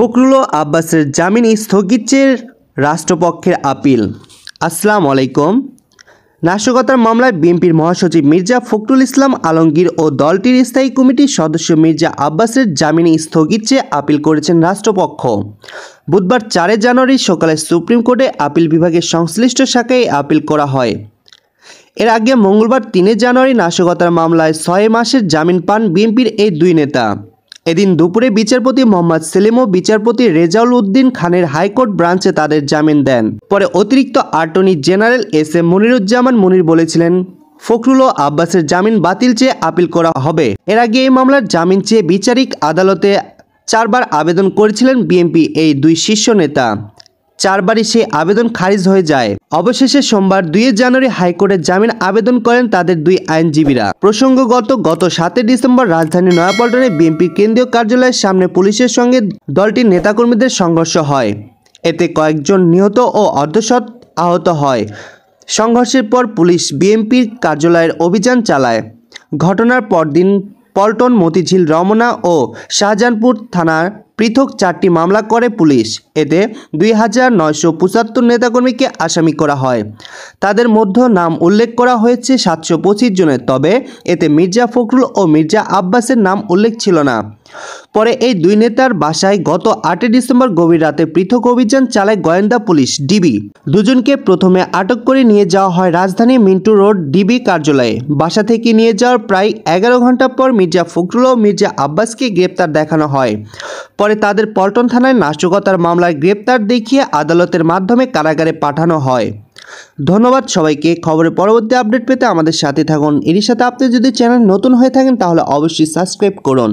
ফখরুল আব্বাসের জামিন স্থগিতের রাষ্ট্রপক্ষের আপিল আসসালাম আলাইকুম নাশকতার মামলায় বিএনপির মহাসচিব মির্জা ফখরুল ইসলাম আলমগীর ও দলটির স্থায়ী কমিটির সদস্য মির্জা আব্বাসের জামিন স্থগিত চেয়ে আপিল করেছেন রাষ্ট্রপক্ষ বুধবার চারে জানুয়ারি সকালে সুপ্রিম কোর্টে আপিল বিভাগের সংশ্লিষ্ট শাখায় আপিল করা হয় এর আগে মঙ্গলবার তিনে জানুয়ারি নাশকতার মামলায় ছয় মাসের জামিন পান বিএনপির এই দুই নেতা এদিন দুপুরে বিচারপতি মোহাম্মদ ও বিচারপতি রেজাউল উদ্দিন খানের হাইকোর্ট ব্রাঞ্চে তাদের জামিন দেন পরে অতিরিক্ত attorney general S M Moniruzzaman Monir বলেছিলেন ফখরুল ও আব্বাসের জামিন বাতিল চেয়ে আপিল করা হবে এর আগে এই মামলার জামিন চেয়ে বিচারিক আদালতে চারবার আবেদন করেছিলেন বিএনপি এই দুই শীর্ষ নেতা চারবারই সেই আবেদন খারিজ হয়ে যায় অবশেষে সোমবার দুই জানুয়ারি হাইকোর্টে জামিন আবেদন করেন তাদের দুই আইনজীবীরা প্রসঙ্গগত গত সাতই ডিসেম্বর রাজধানী নয়াপল্টনে বিএনপি কেন্দ্রীয় কার্যালয়ের সামনে পুলিশের সঙ্গে দলটির নেতাকর্মীদের সংঘর্ষ হয় এতে কয়েকজন নিহত ও অর্ধশত আহত হয় সংঘর্ষের পর পুলিশ বিএনপির কার্যালয়ের অভিযান চালায় ঘটনার পরদিন পল্টন মতিঝিল রমনা ও শাহজাহানপুর থানার পৃথক চারটি মামলা করে পুলিশ এতে দুই হাজার নয়শো পঁচাত্তর নেতাকর্মীকে আসামি করা হয় তাদের মধ্যে নাম উল্লেখ করা হয়েছে সাতশো পঁচিশ জনের তবে এতে মির্জা ফখরুল ও মির্জা আব্বাসের নাম উল্লেখ ছিল না পরে এই দুই নেতার বাসায় গত আটই ডিসেম্বর গভীর রাতে পৃথক অভিযান চালায় গোয়েন্দা পুলিশ ডিবি দুজনকে প্রথমে আটক করে নিয়ে যাওয়া হয় রাজধানী মিন্টু রোড ডিবি কার্যালয়ে বাসা থেকে নিয়ে যাওয়ার প্রায় এগারো ঘন্টা পর মির্জা ফখরুল ও মির্জা আব্বাসকে গ্রেপ্তার দেখানো হয় পরে তাদের পল্টন থানায় নাশকতার মামলায় গ্রেপ্তার দেখিয়ে আদালতের মাধ্যমে কারাগারে পাঠানো হয় ধন্যবাদ সবাইকে খবরের পরবর্তী আপডেট পেতে আমাদের সাথে থাকুন এর সাথে আপনি যদি চ্যানেল নতুন হয়ে থাকেন তাহলে অবশ্যই সাবস্ক্রাইব করুন